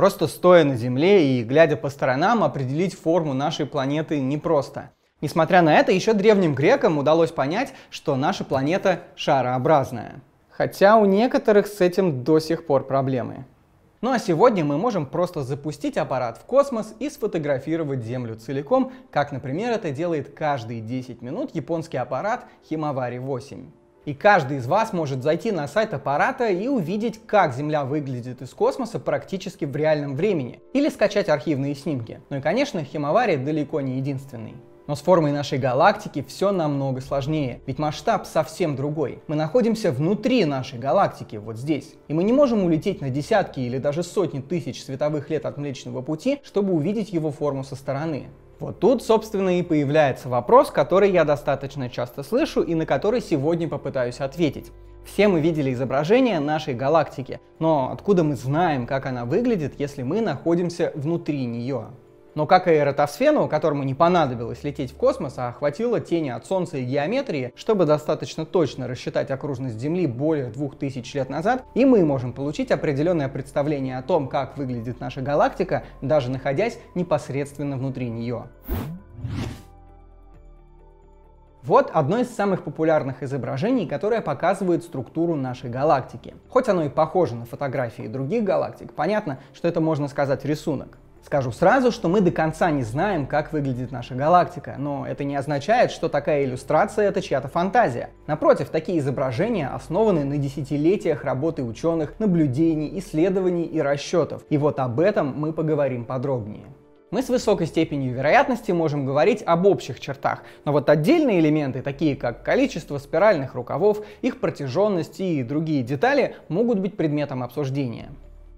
Просто стоя на Земле и глядя по сторонам, определить форму нашей планеты непросто. Несмотря на это, еще древним грекам удалось понять, что наша планета шарообразная. Хотя у некоторых с этим до сих пор проблемы. Ну а сегодня мы можем просто запустить аппарат в космос и сфотографировать Землю целиком, как, например, это делает каждые 10 минут японский аппарат Himawari 8. И каждый из вас может зайти на сайт аппарата и увидеть, как Земля выглядит из космоса практически в реальном времени. Или скачать архивные снимки. Ну и, конечно, Химавария далеко не единственный. Но с формой нашей галактики все намного сложнее, ведь масштаб совсем другой. Мы находимся внутри нашей галактики, вот здесь. И мы не можем улететь на десятки или даже сотни тысяч световых лет от Млечного Пути, чтобы увидеть его форму со стороны. Вот тут, собственно, и появляется вопрос, который я достаточно часто слышу и на который сегодня попытаюсь ответить. Все мы видели изображение нашей галактики, но откуда мы знаем, как она выглядит, если мы находимся внутри нее? Но как и Эратосфену, которому не понадобилось лететь в космос, а хватило тени от Солнца и геометрии, чтобы достаточно точно рассчитать окружность Земли более 2000 лет назад, и мы можем получить определенное представление о том, как выглядит наша галактика, даже находясь непосредственно внутри нее. Вот одно из самых популярных изображений, которое показывает структуру нашей галактики. Хоть оно и похоже на фотографии других галактик, понятно, что это можно сказать рисунок. Скажу сразу, что мы до конца не знаем, как выглядит наша галактика, но это не означает, что такая иллюстрация — это чья-то фантазия. Напротив, такие изображения основаны на десятилетиях работы ученых, наблюдений, исследований и расчетов. И вот об этом мы поговорим подробнее мы с высокой степенью вероятности можем говорить об общих чертах, но вот отдельные элементы, такие как количество спиральных рукавов, их протяженность и другие детали, могут быть предметом обсуждения.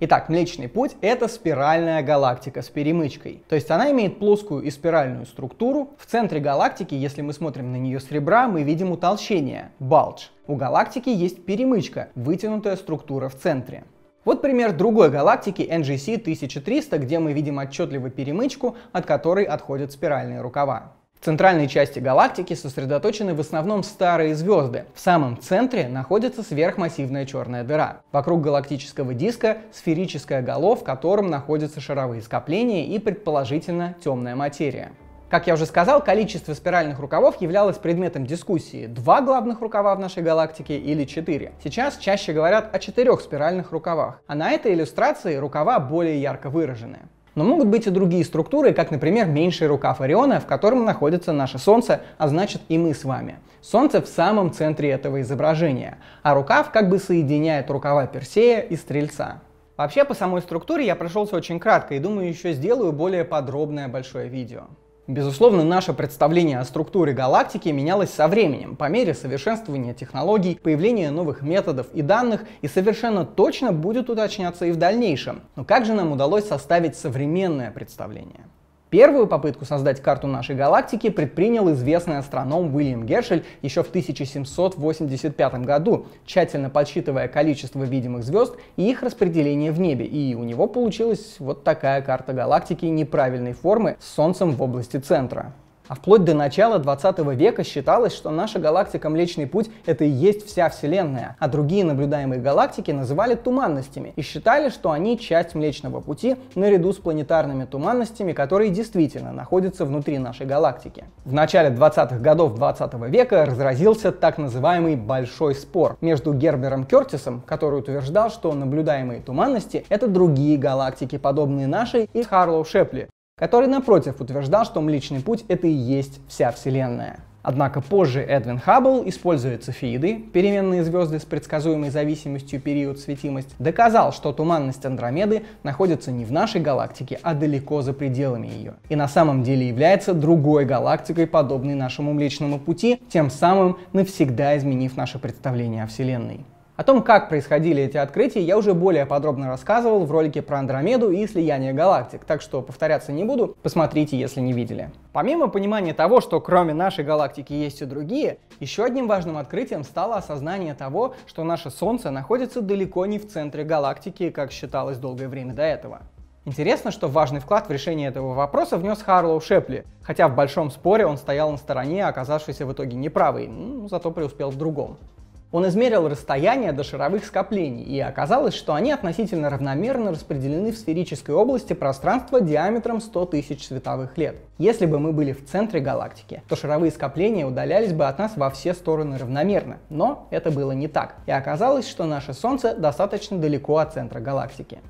Итак, Млечный Путь — это спиральная галактика с перемычкой. То есть она имеет плоскую и спиральную структуру. В центре галактики, если мы смотрим на нее с ребра, мы видим утолщение — балдж. У галактики есть перемычка — вытянутая структура в центре. Вот пример другой галактики NGC 1300, где мы видим отчетливо перемычку, от которой отходят спиральные рукава. В центральной части галактики сосредоточены в основном старые звезды. В самом центре находится сверхмассивная черная дыра. Вокруг галактического диска сферическая голова, в котором находятся шаровые скопления и, предположительно, темная материя. Как я уже сказал, количество спиральных рукавов являлось предметом дискуссии. Два главных рукава в нашей галактике или четыре. Сейчас чаще говорят о четырех спиральных рукавах, а на этой иллюстрации рукава более ярко выражены. Но могут быть и другие структуры, как, например, меньший рукав Ориона, в котором находится наше Солнце, а значит и мы с вами. Солнце в самом центре этого изображения, а рукав как бы соединяет рукава Персея и Стрельца. Вообще по самой структуре я прошелся очень кратко и думаю еще сделаю более подробное большое видео. Безусловно, наше представление о структуре галактики менялось со временем, по мере совершенствования технологий, появления новых методов и данных, и совершенно точно будет уточняться и в дальнейшем. Но как же нам удалось составить современное представление? Первую попытку создать карту нашей галактики предпринял известный астроном Уильям Гершель еще в 1785 году, тщательно подсчитывая количество видимых звезд и их распределение в небе, и у него получилась вот такая карта галактики неправильной формы с Солнцем в области центра. А вплоть до начала 20 века считалось, что наша галактика Млечный Путь — это и есть вся Вселенная, а другие наблюдаемые галактики называли туманностями и считали, что они часть Млечного Пути наряду с планетарными туманностями, которые действительно находятся внутри нашей галактики. В начале 20-х годов 20 века разразился так называемый «большой спор» между Гербером Кертисом, который утверждал, что наблюдаемые туманности — это другие галактики, подобные нашей, и Харлоу Шепли, который, напротив, утверждал, что Млечный Путь — это и есть вся Вселенная. Однако позже Эдвин Хаббл, используя цефеиды, переменные звезды с предсказуемой зависимостью период-светимость, доказал, что туманность Андромеды находится не в нашей галактике, а далеко за пределами ее. И на самом деле является другой галактикой, подобной нашему Млечному Пути, тем самым навсегда изменив наше представление о Вселенной. О том, как происходили эти открытия, я уже более подробно рассказывал в ролике про Андромеду и слияние галактик, так что повторяться не буду, посмотрите, если не видели. Помимо понимания того, что кроме нашей галактики есть и другие, еще одним важным открытием стало осознание того, что наше Солнце находится далеко не в центре галактики, как считалось долгое время до этого. Интересно, что важный вклад в решение этого вопроса внес Харлоу Шепли, хотя в большом споре он стоял на стороне, оказавшийся в итоге неправой, ну, зато преуспел в другом. Он измерил расстояние до шаровых скоплений, и оказалось, что они относительно равномерно распределены в сферической области пространства диаметром 100 тысяч световых лет. Если бы мы были в центре галактики, то шаровые скопления удалялись бы от нас во все стороны равномерно, но это было не так, и оказалось, что наше Солнце достаточно далеко от центра галактики.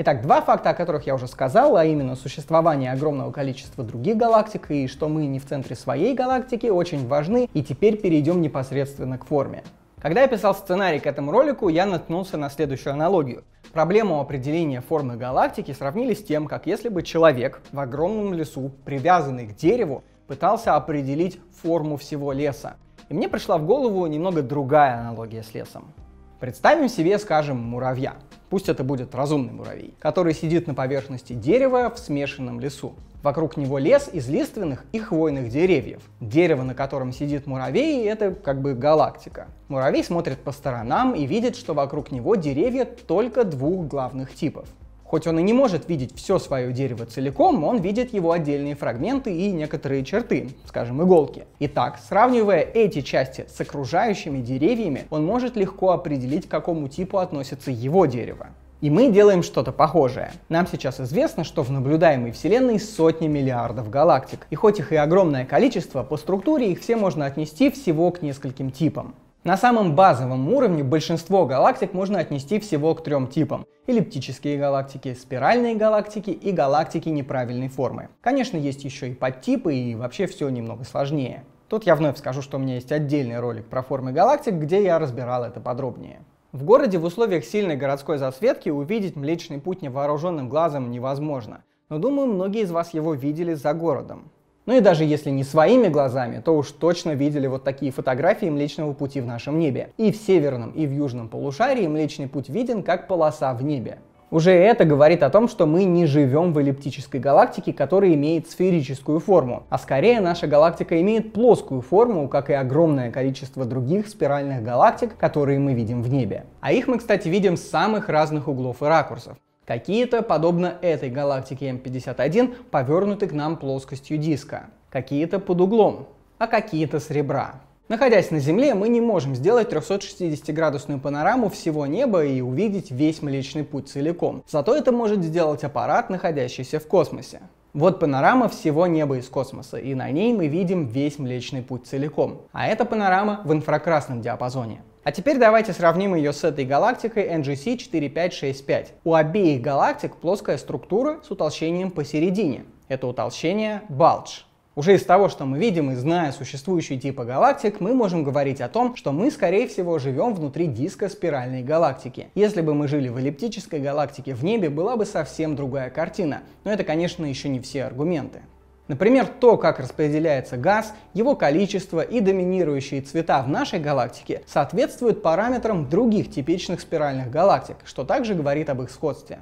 Итак, два факта, о которых я уже сказал, а именно существование огромного количества других галактик и что мы не в центре своей галактики, очень важны, и теперь перейдем непосредственно к форме. Когда я писал сценарий к этому ролику, я наткнулся на следующую аналогию. Проблему определения формы галактики сравнили с тем, как если бы человек в огромном лесу, привязанный к дереву, пытался определить форму всего леса. И мне пришла в голову немного другая аналогия с лесом. Представим себе, скажем, муравья. Пусть это будет разумный муравей, который сидит на поверхности дерева в смешанном лесу. Вокруг него лес из лиственных и хвойных деревьев. Дерево, на котором сидит муравей, это как бы галактика. Муравей смотрит по сторонам и видит, что вокруг него деревья только двух главных типов. Хоть он и не может видеть все свое дерево целиком, он видит его отдельные фрагменты и некоторые черты, скажем, иголки. Итак, сравнивая эти части с окружающими деревьями, он может легко определить, к какому типу относится его дерево. И мы делаем что-то похожее. Нам сейчас известно, что в наблюдаемой Вселенной сотни миллиардов галактик. И хоть их и огромное количество, по структуре их все можно отнести всего к нескольким типам. На самом базовом уровне большинство галактик можно отнести всего к трем типам. Эллиптические галактики, спиральные галактики и галактики неправильной формы. Конечно, есть еще и подтипы, и вообще все немного сложнее. Тут я вновь скажу, что у меня есть отдельный ролик про формы галактик, где я разбирал это подробнее. В городе в условиях сильной городской засветки увидеть Млечный Путь невооруженным глазом невозможно. Но думаю, многие из вас его видели за городом. Ну и даже если не своими глазами, то уж точно видели вот такие фотографии Млечного Пути в нашем небе. И в северном, и в южном полушарии Млечный Путь виден как полоса в небе. Уже это говорит о том, что мы не живем в эллиптической галактике, которая имеет сферическую форму, а скорее наша галактика имеет плоскую форму, как и огромное количество других спиральных галактик, которые мы видим в небе. А их мы, кстати, видим с самых разных углов и ракурсов. Какие-то, подобно этой галактике М51, повернуты к нам плоскостью диска, какие-то под углом, а какие-то с ребра. Находясь на Земле, мы не можем сделать 360-градусную панораму всего неба и увидеть весь Млечный Путь целиком. Зато это может сделать аппарат, находящийся в космосе. Вот панорама всего неба из космоса, и на ней мы видим весь Млечный Путь целиком. А это панорама в инфракрасном диапазоне. А теперь давайте сравним ее с этой галактикой NGC 4565. У обеих галактик плоская структура с утолщением посередине. Это утолщение Bulge. Уже из того, что мы видим и зная существующие типы галактик, мы можем говорить о том, что мы, скорее всего, живем внутри диска спиральной галактики. Если бы мы жили в эллиптической галактике, в небе была бы совсем другая картина. Но это, конечно, еще не все аргументы. Например, то, как распределяется газ, его количество и доминирующие цвета в нашей галактике соответствуют параметрам других типичных спиральных галактик, что также говорит об их сходстве.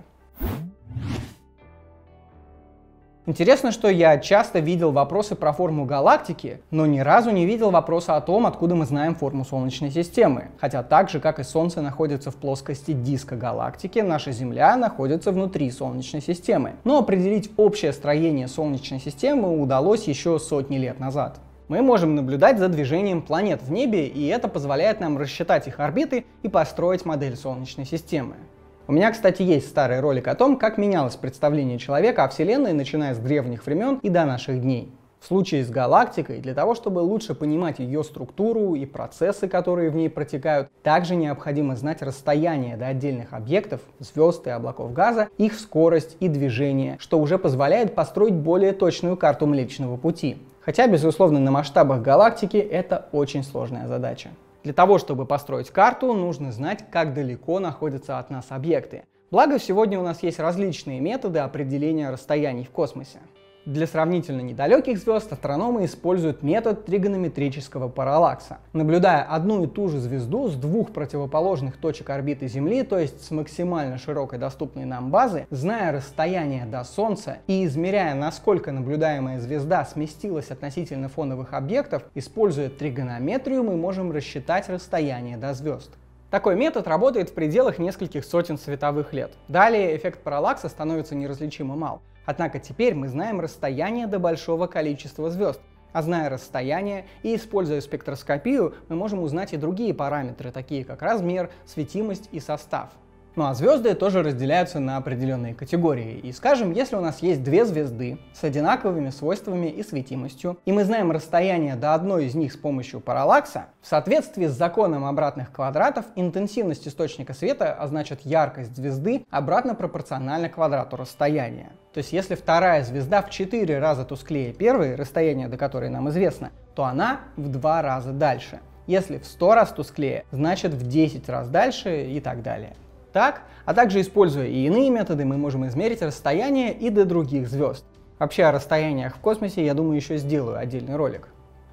Интересно, что я часто видел вопросы про форму галактики, но ни разу не видел вопроса о том, откуда мы знаем форму Солнечной системы. Хотя так же, как и Солнце находится в плоскости диска галактики, наша Земля находится внутри Солнечной системы. Но определить общее строение Солнечной системы удалось еще сотни лет назад. Мы можем наблюдать за движением планет в небе, и это позволяет нам рассчитать их орбиты и построить модель Солнечной системы. У меня, кстати, есть старый ролик о том, как менялось представление человека о Вселенной, начиная с древних времен и до наших дней. В случае с галактикой, для того, чтобы лучше понимать ее структуру и процессы, которые в ней протекают, также необходимо знать расстояние до отдельных объектов, звезд и облаков газа, их скорость и движение, что уже позволяет построить более точную карту Млечного Пути. Хотя, безусловно, на масштабах галактики это очень сложная задача. Для того, чтобы построить карту, нужно знать, как далеко находятся от нас объекты. Благо, сегодня у нас есть различные методы определения расстояний в космосе. Для сравнительно недалеких звезд астрономы используют метод тригонометрического параллакса. Наблюдая одну и ту же звезду с двух противоположных точек орбиты Земли, то есть с максимально широкой доступной нам базы, зная расстояние до Солнца и измеряя, насколько наблюдаемая звезда сместилась относительно фоновых объектов, используя тригонометрию, мы можем рассчитать расстояние до звезд. Такой метод работает в пределах нескольких сотен световых лет. Далее эффект параллакса становится неразличимо мал. Однако теперь мы знаем расстояние до большого количества звезд, а зная расстояние и используя спектроскопию, мы можем узнать и другие параметры, такие как размер, светимость и состав. Ну а звезды тоже разделяются на определенные категории. И скажем, если у нас есть две звезды с одинаковыми свойствами и светимостью, и мы знаем расстояние до одной из них с помощью параллакса, в соответствии с законом обратных квадратов интенсивность источника света, а значит яркость звезды, обратно пропорциональна квадрату расстояния. То есть если вторая звезда в 4 раза тусклее первой, расстояние до которой нам известно, то она в 2 раза дальше. Если в 100 раз тусклее, значит в 10 раз дальше и так далее так, а также используя и иные методы, мы можем измерить расстояние и до других звезд. Вообще о расстояниях в космосе я думаю еще сделаю отдельный ролик.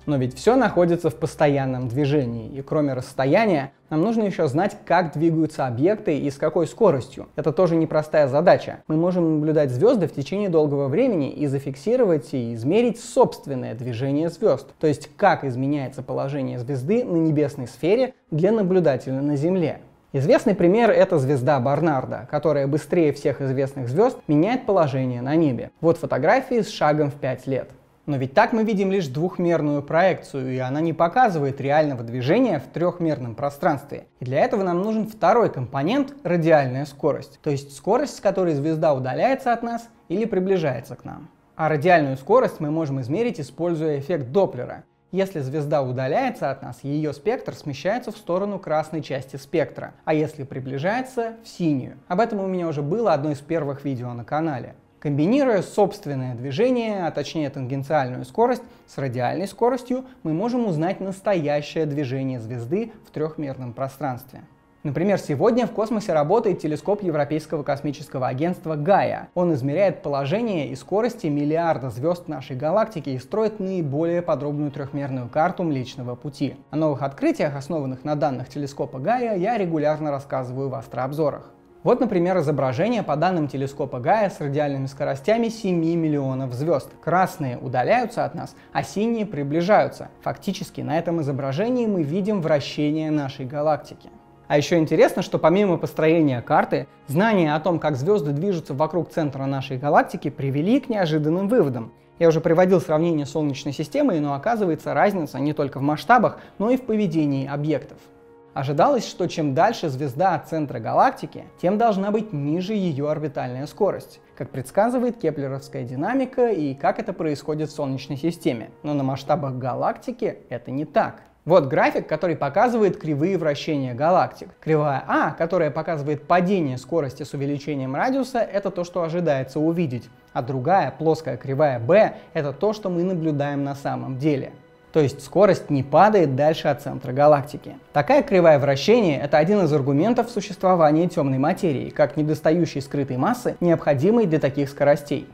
Но ведь все находится в постоянном движении, и кроме расстояния, нам нужно еще знать, как двигаются объекты и с какой скоростью. Это тоже непростая задача. Мы можем наблюдать звезды в течение долгого времени и зафиксировать и измерить собственное движение звезд, то есть как изменяется положение звезды на небесной сфере для наблюдателя на Земле. Известный пример – это звезда Барнарда, которая быстрее всех известных звезд меняет положение на небе. Вот фотографии с шагом в 5 лет. Но ведь так мы видим лишь двухмерную проекцию, и она не показывает реального движения в трехмерном пространстве. И для этого нам нужен второй компонент – радиальная скорость, то есть скорость, с которой звезда удаляется от нас или приближается к нам. А радиальную скорость мы можем измерить, используя эффект Доплера. Если звезда удаляется от нас, ее спектр смещается в сторону красной части спектра, а если приближается – в синюю. Об этом у меня уже было одно из первых видео на канале. Комбинируя собственное движение, а точнее тангенциальную скорость, с радиальной скоростью мы можем узнать настоящее движение звезды в трехмерном пространстве. Например, сегодня в космосе работает телескоп Европейского космического агентства Гая. Он измеряет положение и скорости миллиарда звезд нашей галактики и строит наиболее подробную трехмерную карту Млечного Пути. О новых открытиях, основанных на данных телескопа Гая, я регулярно рассказываю в астрообзорах. Вот, например, изображение по данным телескопа Гая с радиальными скоростями 7 миллионов звезд. Красные удаляются от нас, а синие приближаются. Фактически на этом изображении мы видим вращение нашей галактики. А еще интересно, что помимо построения карты, знания о том, как звезды движутся вокруг центра нашей галактики, привели к неожиданным выводам. Я уже приводил сравнение Солнечной системы, но оказывается разница не только в масштабах, но и в поведении объектов. Ожидалось, что чем дальше звезда от центра галактики, тем должна быть ниже ее орбитальная скорость, как предсказывает кеплеровская динамика и как это происходит в Солнечной системе. Но на масштабах галактики это не так. Вот график, который показывает кривые вращения галактик. Кривая А, которая показывает падение скорости с увеличением радиуса, это то, что ожидается увидеть. А другая, плоская кривая Б, это то, что мы наблюдаем на самом деле. То есть скорость не падает дальше от центра галактики. Такая кривая вращения – это один из аргументов существования темной материи, как недостающей скрытой массы, необходимой для таких скоростей.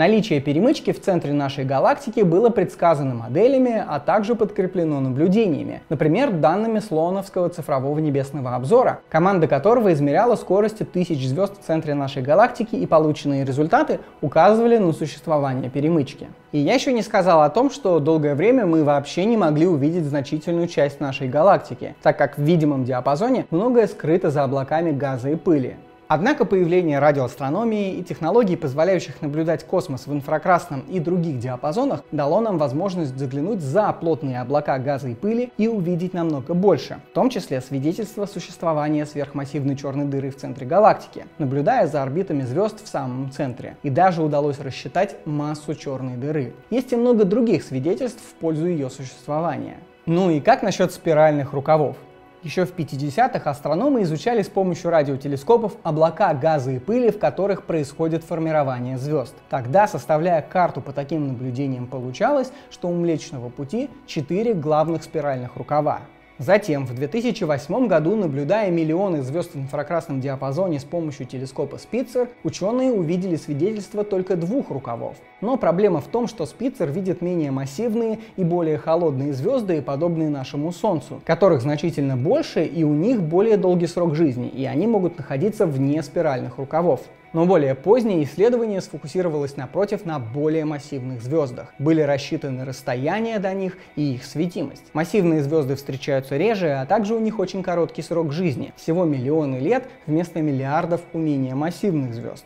Наличие перемычки в центре нашей галактики было предсказано моделями, а также подкреплено наблюдениями, например, данными Слоновского цифрового небесного обзора, команда которого измеряла скорости тысяч звезд в центре нашей галактики и полученные результаты указывали на существование перемычки. И я еще не сказал о том, что долгое время мы вообще не могли увидеть значительную часть нашей галактики, так как в видимом диапазоне многое скрыто за облаками газа и пыли. Однако появление радиоастрономии и технологий, позволяющих наблюдать космос в инфракрасном и других диапазонах, дало нам возможность заглянуть за плотные облака газа и пыли и увидеть намного больше, в том числе свидетельство существования сверхмассивной черной дыры в центре галактики, наблюдая за орбитами звезд в самом центре. И даже удалось рассчитать массу черной дыры. Есть и много других свидетельств в пользу ее существования. Ну и как насчет спиральных рукавов? Еще в 50-х астрономы изучали с помощью радиотелескопов облака газа и пыли, в которых происходит формирование звезд. Тогда, составляя карту по таким наблюдениям, получалось, что у Млечного Пути четыре главных спиральных рукава. Затем, в 2008 году, наблюдая миллионы звезд в инфракрасном диапазоне с помощью телескопа Спицер, ученые увидели свидетельство только двух рукавов. Но проблема в том, что Спицер видит менее массивные и более холодные звезды, подобные нашему Солнцу, которых значительно больше и у них более долгий срок жизни, и они могут находиться вне спиральных рукавов. Но более позднее исследование сфокусировалось напротив на более массивных звездах. Были рассчитаны расстояния до них и их светимость. Массивные звезды встречаются реже, а также у них очень короткий срок жизни, всего миллионы лет вместо миллиардов у менее массивных звезд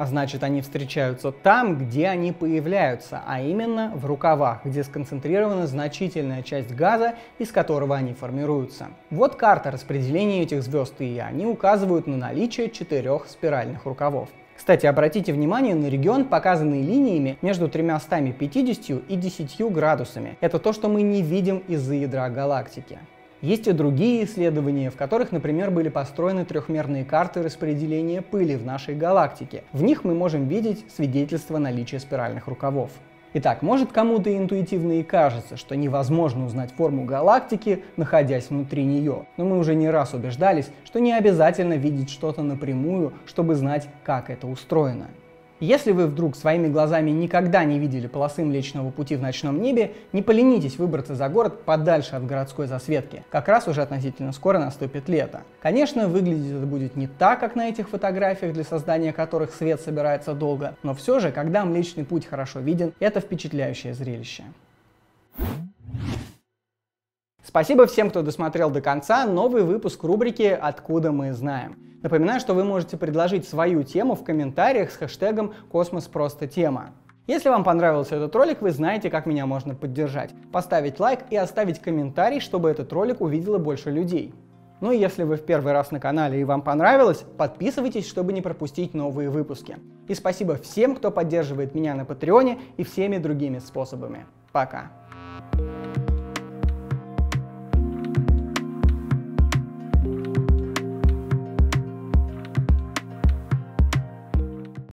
а значит они встречаются там, где они появляются, а именно в рукавах, где сконцентрирована значительная часть газа, из которого они формируются. Вот карта распределения этих звезд, и они указывают на наличие четырех спиральных рукавов. Кстати, обратите внимание на регион, показанный линиями между 350 и 10 градусами. Это то, что мы не видим из-за ядра галактики. Есть и другие исследования, в которых, например, были построены трехмерные карты распределения пыли в нашей галактике. В них мы можем видеть свидетельство наличия спиральных рукавов. Итак, может кому-то интуитивно и кажется, что невозможно узнать форму галактики, находясь внутри нее. Но мы уже не раз убеждались, что не обязательно видеть что-то напрямую, чтобы знать, как это устроено. Если вы вдруг своими глазами никогда не видели полосы Млечного Пути в ночном небе, не поленитесь выбраться за город подальше от городской засветки. Как раз уже относительно скоро наступит лето. Конечно, выглядеть это будет не так, как на этих фотографиях, для создания которых свет собирается долго, но все же, когда Млечный Путь хорошо виден, это впечатляющее зрелище. Спасибо всем, кто досмотрел до конца новый выпуск рубрики «Откуда мы знаем». Напоминаю, что вы можете предложить свою тему в комментариях с хэштегом «Космос просто тема». Если вам понравился этот ролик, вы знаете, как меня можно поддержать. Поставить лайк и оставить комментарий, чтобы этот ролик увидело больше людей. Ну и если вы в первый раз на канале и вам понравилось, подписывайтесь, чтобы не пропустить новые выпуски. И спасибо всем, кто поддерживает меня на Патреоне и всеми другими способами. Пока. thank you